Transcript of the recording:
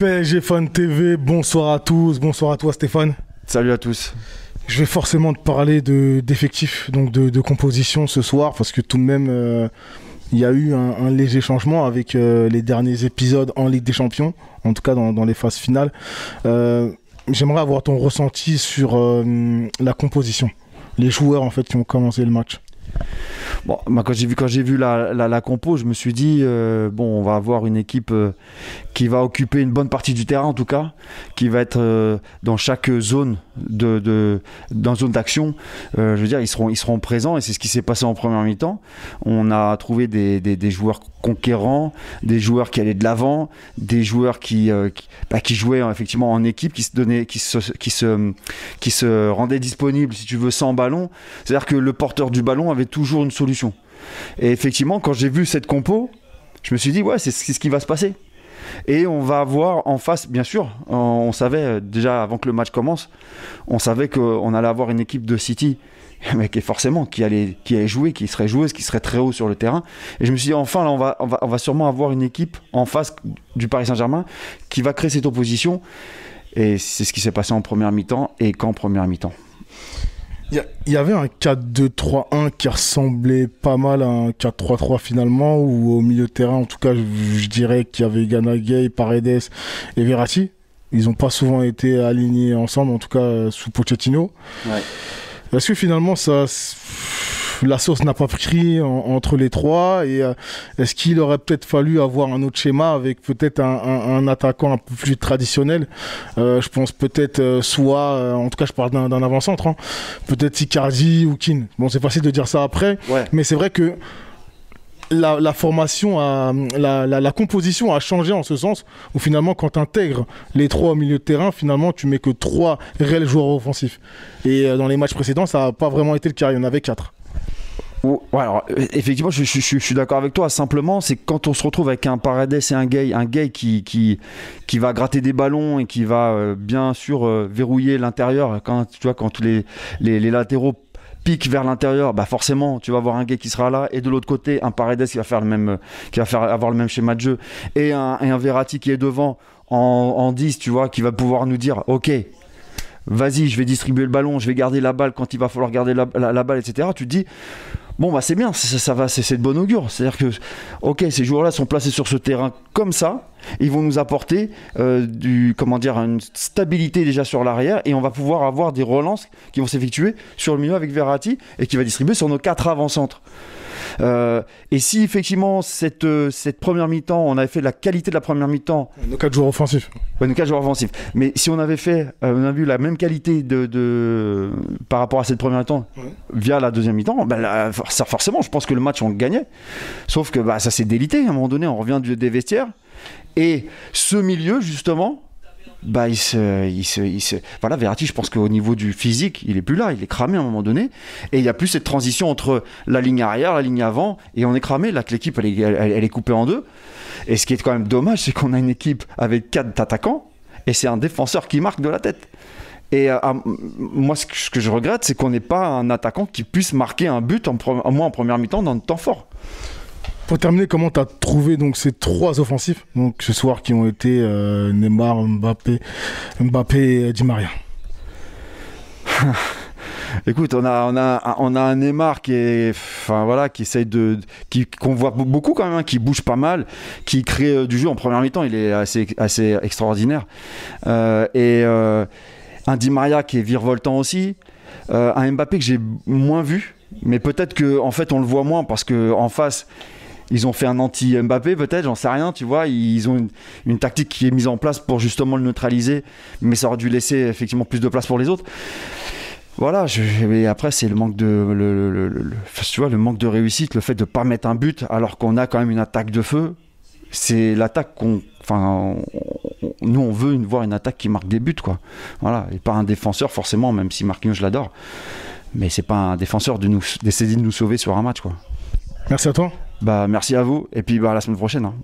PSG TV, bonsoir à tous, bonsoir à toi Stéphane. Salut à tous. Je vais forcément te parler d'effectifs, donc de, composition ce soir, parce que tout de même, euh, il y a eu un, léger changement avec euh, les derniers épisodes en Ligue des Champions, en tout cas dans, les phases finales. Euh, j'aimerais avoir ton ressenti sur la composition, les joueurs en fait qui ont commencé le match. Bon, quand j'ai vu, quand j'ai vu la, la, compo, je me suis dit, euh, bon, on va avoir une équipe euh, qui va occuper une bonne partie du terrain, en tout cas, qui va être euh, dans chaque zone de, de dans zone d'action. je veux dire, ils seront, ils seront présents et c'est ce qui s'est passé en première mi-temps. On a trouvé des, des, joueurs conquérants, des joueurs qui allaient de l'avant, des joueurs qui, bah, qui, jouaient effectivement en équipe, qui se donnaient, qui se, qui se, qui se rendaient disponibles, si tu veux, sans ballon. C'est-à-dire que le porteur du ballon avait toujours une solution et effectivement, quand j'ai vu cette compo, je me suis dit, ouais, c'est ce qui va se passer. Et on va avoir en face, bien sûr, on savait euh, déjà avant que le match commence, on savait qu'on euh, allait avoir une équipe de City, mais qui est forcément qui allait, qui allait jouer, qui serait joueuse, qui serait très haut sur le terrain. Et je me suis dit, enfin, là, on va, on va, on va sûrement avoir une équipe en face du Paris Saint-Germain qui va créer cette opposition. Et c'est ce qui s'est passé en première mi-temps et qu'en première mi-temps. Il y, avait un 4-2-3-1 qui ressemblait pas mal à un 4-3-3 finalement, ou au milieu de terrain, en tout cas, je, dirais qu'il y avait Gana Gay, Paredes et Verratti. Ils n'ont pas souvent été alignés ensemble, en tout cas euh, sous Pochettino. Ouais. Est-ce que finalement, ça la sauce n'a pas pris entre les trois. Et euh, est-ce qu'il aurait peut-être fallu avoir un autre schéma avec peut-être un, attaquant un peu plus traditionnel euh, Je pense peut-être euh, soit, en tout cas, je parle d'un avant-centre, hein, peut-être Icardi ou Keane. Bon, c'est facile de dire ça après, mais c'est vrai que. La, formation, la, la, composition a changé en ce sens où finalement, quand tu intègres les trois au milieu de terrain, finalement, tu mets que trois réels joueurs offensifs. Et dans les matchs précédents, ça n'a pas vraiment été le cas. Il y en avait quatre alors, euh, effectivement, je, suis d'accord avec toi. Simplement, c'est quand on se retrouve avec un Paredes et un Gay, un Gay qui, qui, va gratter des ballons et qui va euh, bien sûr euh, verrouiller l'intérieur. Quand, tu vois, quand les, latéraux piquent vers l'intérieur, bah forcément, tu vas avoir un gay qui sera là et de l'autre côté, un Paredes qui va faire le même qui va faire avoir le même schéma de jeu et un, Verratti qui est devant en, en 10, tu vois, qui va pouvoir nous dire OK, vas-y, je vais distribuer le ballon, je vais garder la balle quand il va falloir garder la, balle, etc. Tu te dis, bon bah c'est bien, ça, va, c'est de bonne augure. C'est-à-dire que, ok, ces joueurs-là sont placés sur ce terrain comme ça, ils vont nous apporter euh, du, comment dire, une stabilité déjà sur l'arrière et on va pouvoir avoir des relances qui vont s'effectuer sur le milieu avec Verratti et qui va distribuer sur nos quatre avant-centres. Euh, et si effectivement euh, cette, première mi-temps, on avait fait la qualité de la première mi-temps. Nos quatre joueurs offensifs. nos quatre joueurs offensifs. Mais si on avait fait, euh, on a vu la même qualité de, par rapport à cette première mi-temps via la deuxième mi-temps, ben forcément, je pense que le match on le gagnait. Sauf que bah, ça s'est délité à un moment donné, on revient du, des vestiaires. Et ce milieu, justement, bah, il se, il se, Voilà, Verratti, je pense qu'au niveau du physique, il est plus là, il est cramé à un moment donné. Et il n'y a plus cette transition entre la ligne arrière, la ligne avant, et on est cramé. Là, que l'équipe, elle, elle, est coupée en deux. Et ce qui est quand même dommage, c'est qu'on a une équipe avec quatre attaquants, et c'est un défenseur qui marque de la tête. Et euh, moi, ce que je regrette, c'est qu'on n'ait pas un attaquant qui puisse marquer un but, en, au moins en première mi-temps, dans le temps fort. Pour terminer, comment tu as trouvé donc, ces trois offensifs donc, ce soir qui ont été euh, Neymar, Mbappé, Mbappé et Di Maria Écoute, on a, on a, on a un Neymar qui est, enfin voilà, qui essaye de, qui qu'on voit beaucoup quand même, hein, qui bouge pas mal, qui crée euh, du jeu en première mi-temps. Il est assez, assez extraordinaire. Euh, et un Di Maria qui est virevoltant aussi. un Mbappé que j'ai moins vu, mais peut-être que en fait on le voit moins parce que en face ils ont fait un anti-Mbappé peut-être, j'en sais rien, tu vois. Ils ont une, tactique qui est mise en place pour justement le neutraliser, mais ça aurait dû laisser effectivement plus de place pour les autres. Voilà, je, et après c'est le manque de, le, tu vois, le manque de réussite, le fait de pas mettre un but alors qu'on a quand même une attaque de feu. C'est l'attaque qu'on, enfin, nous on veut une, voir une attaque qui marque des buts, quoi. Voilà, et pas un défenseur forcément, même si Marquinhos je l'adore, mais c'est pas un défenseur de nous d'essayer de nous sauver sur un match, quoi. Merci à toi. Bah, merci à vous. Et puis bah, à la semaine prochaine. Hein.